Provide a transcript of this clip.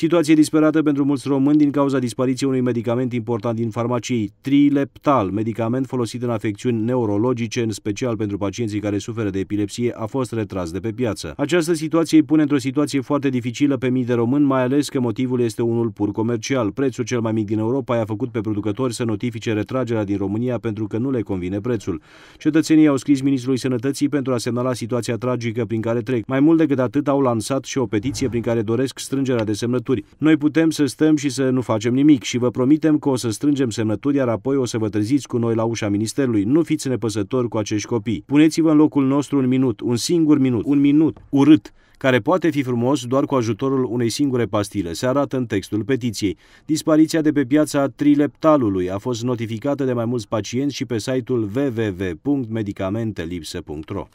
Situație disperată pentru mulți români din cauza dispariției unui medicament important din farmacii, Trileptal, medicament folosit în afecțiuni neurologice, în special pentru pacienții care suferă de epilepsie, a fost retras de pe piață. Această situație îi pune într-o situație foarte dificilă pe mii de români, mai ales că motivul este unul pur comercial. Prețul cel mai mic din Europa i-a făcut pe producători să notifice retragerea din România pentru că nu le convine prețul. Cetățenii au scris Ministrului Sănătății pentru a semnala situația tragică prin care trec. Mai mult decât atât, au lansat și o petiție prin care doresc strângerea de semnături semnături. Noi putem să stăm și să nu facem nimic și vă promitem că o să strângem semnături, iar apoi o să vă treziți cu noi la ușa Ministerului. Nu fiți nepăsători cu acești copii. Puneți-vă în locul nostru un minut, un singur minut, un minut, urât, care poate fi frumos doar cu ajutorul unei singure pastile, se arată în textul petiției. Dispariția de pe piața trileptalului a fost notificată de mai mulți pacienți și pe site-ul www.medicamentelipse.ro.